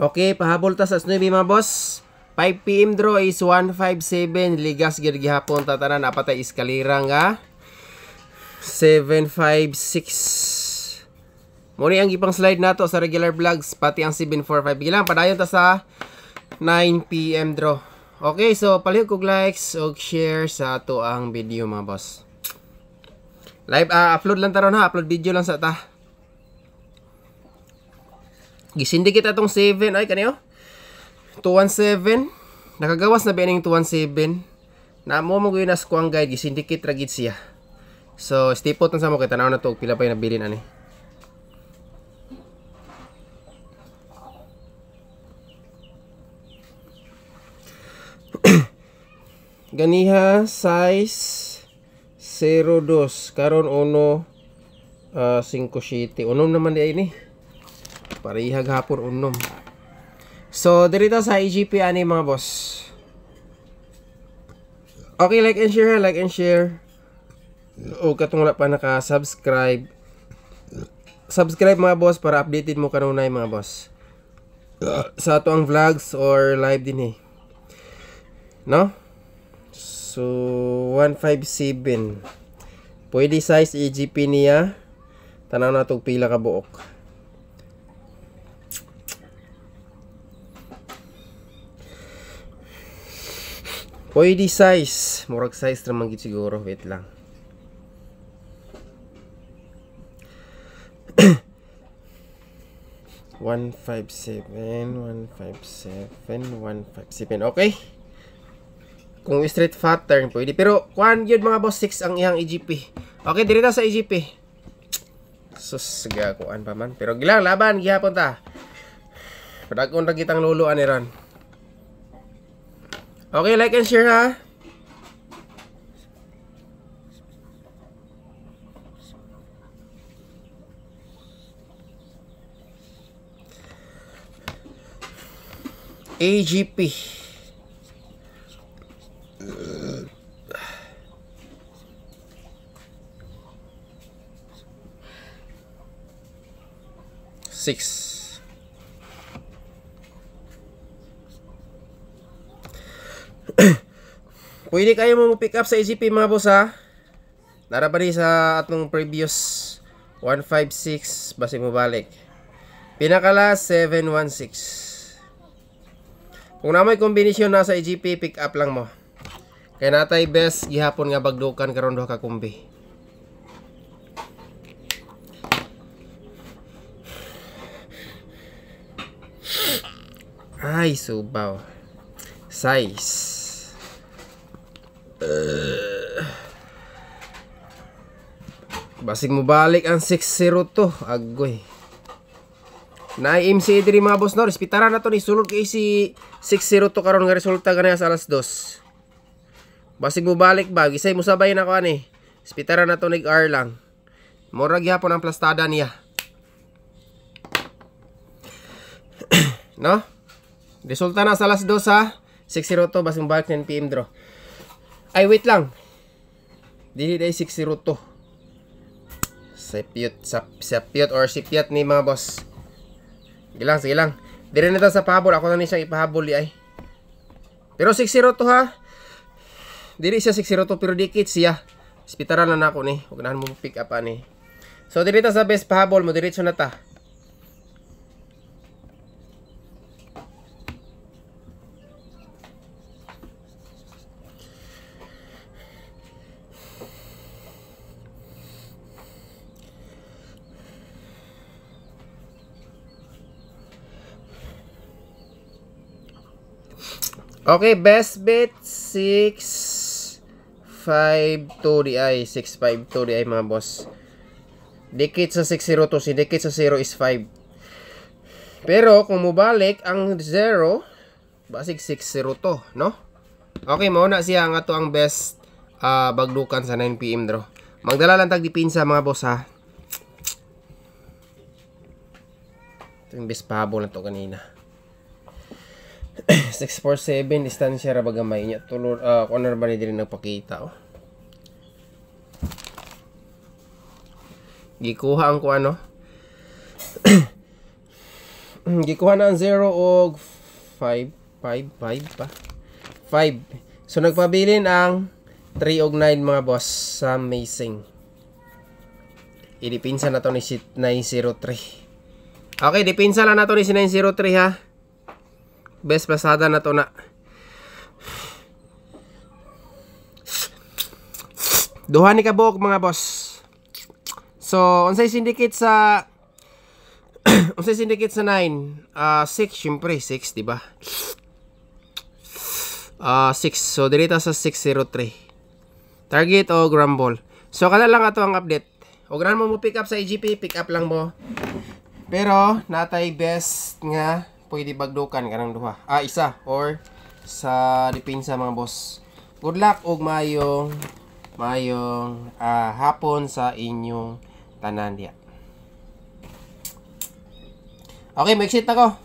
okay, pahabol ta sa Snowy mga boss. 5pm draw is 157 ligas gid gihapon tatanan apatay iskalira nga ah. 756 Muni ang ipang slide nato sa regular vlogs pati ang 745 gilang padayon ta sa 9pm draw. Okay, so palihog kog likes ug share sa ato ang video mga boss. Live uh, upload lang taron ha, upload video lang sa ta. Gisindi kita tong 7 ay kaniyo. 217 nakagawas na bining 217 na mo mo gyud nas kuang guide gisindikit ra gid siya. So stipot na sa mo kay tanaw na to pila pa nabilin ani. Ganiha size 02 karon 1 uh, 5 7 unom naman di ini para hapon unom. So, dirita sa IGP ani mga boss. Okay, like and share, like and share. O katong wala pa naka-subscribe. Subscribe mga boss para updated mo kanunay mga boss. Sa ato vlogs or live din eh. No? So, 157. Pwede size EGP niya. Tanaw na itong pila ka buok. Pwede size. Murag size naman gid siguro. Wait lang. one five seven, one five seven, one five seven. Okay. Kung straight pattern, pwede. Pero, kuhan yun mga boss, 6 ang iyang EGP. Okay, dirita sa EGP. Sus, gakuan pa man. Pero gilang, laban, gihapon ta. Padagkong na kitang luluan ni Okay, like and share ha. AGP. Six. Pwede kayo mo pick up sa EGP mga boss ha. Narabali sa atong previous 156 basi mo balik. Pinakala 716. Kung namay kombinasyon na sa EGP pick up lang mo. Kay natay best gihapon nga bagdukan karon duha ka kombi. Ay, subaw. Size. Basig mo balik ang 6-0 to. Agoy. Na MC diri mga boss no. Respetara na to ni sulod kay si 6-0 to karon nga resulta ganaya sa alas 2. Basig mo balik ba. Gisay mo sabay na ko ani. Respetara na to nig R lang. Morag gyapon ang plastada niya. no? Resulta na sa alas 2 ha. 6-0 to. Basig mo balik 10pm draw. Ay wait lang. Dili day 6-0 to sa sa sapyot or sipyot ni mga boss. Sige lang, sige lang. Dire na sa pahabol. Ako na ni siya ipahabol eh, ay. Pero 602 ha. Diri siya 6 pero dikit siya. Spitaran na ako ni. Huwag na mo pick up ani. So dire sa best pahabol mo. Diretso na ta. Okay, best bet 6 DI 6 DI mga boss. Dikit sa 602 si dikit sa 0 is 5. Pero kung mubalik ang 0 basig 6 to, no? Okay, mao na siya nga to ang best uh, ah, bagdukan sa 9 PM draw. Magdala lang tag dipinsa mga boss ha. Ito yung best pabo na to kanina. 647 distansya ra bagamay niya tulor uh, ah, corner ba ni diri nagpakita oh. Gikuha ang ko ano Gikuha na ang 0 og 5 5 5 pa 5 So nagpabilin ang 3 og 9 mga boss amazing Idipinsa na to ni, 903 Okay, dipinsa lang na to ni 903 ha Best pasada na to na. Duha ni kabok mga boss. So, unsay syndicate sa unsay syndicate sa 9? Ah, uh, 6 syempre, 6 di ba? Ah, uh, 6. So, dili sa 603. Target o grumble. So, kana lang ato ang update. Og mo mo pick up sa EGP, pick up lang mo. Pero natay best nga pwede bagdukan kanang duha. Ah, isa or sa depensa mga boss. Good luck og mayong mayong uh, ah, hapon sa inyong tanan diya. Okay, mag-exit ako.